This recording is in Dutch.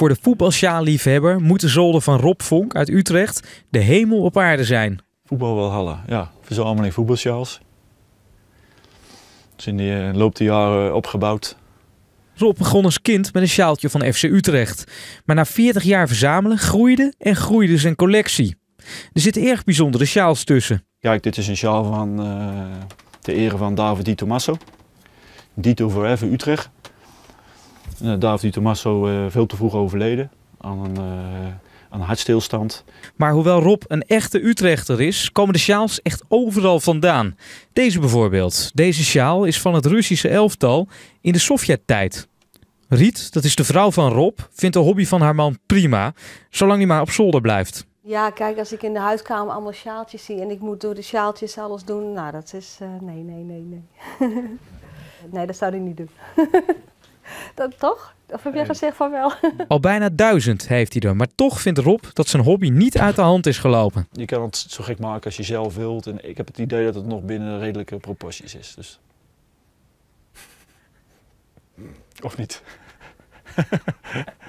Voor de voetbalsjaal-liefhebber moet de zolder van Rob Vonk uit Utrecht de hemel op aarde zijn. Voetbal wel ja. Verzameling voetbalsjaals. Zijn in de eh, loop der jaren opgebouwd. Rob begon als kind met een sjaaltje van FC Utrecht. Maar na 40 jaar verzamelen groeide en groeide zijn collectie. Er zitten erg bijzondere sjaals tussen. Kijk, dit is een sjaal van de eh, ere van David Di Tommaso. Dito Forever Utrecht. Eh, David Di Tommaso eh, veel te vroeg overleden aan een, eh, aan een hartstilstand. Maar hoewel Rob een echte Utrechter is, komen de sjaals echt overal vandaan. Deze bijvoorbeeld. Deze sjaal is van het Russische elftal in de Sovjet-tijd. Riet, dat is de vrouw van Rob, vindt de hobby van haar man prima, zolang hij maar op zolder blijft. Ja, kijk, als ik in de huiskamer allemaal sjaaltjes zie en ik moet door de sjaaltjes alles doen, nou, dat is. nee, nee, nee, nee. nee, dat zou hij niet doen. Dat toch? Of heb jij gezegd van wel? Al bijna duizend heeft hij er. Maar toch vindt Rob dat zijn hobby niet uit de hand is gelopen. Je kan het zo gek maken als je zelf wilt. En ik heb het idee dat het nog binnen redelijke proporties is. Dus. Of niet?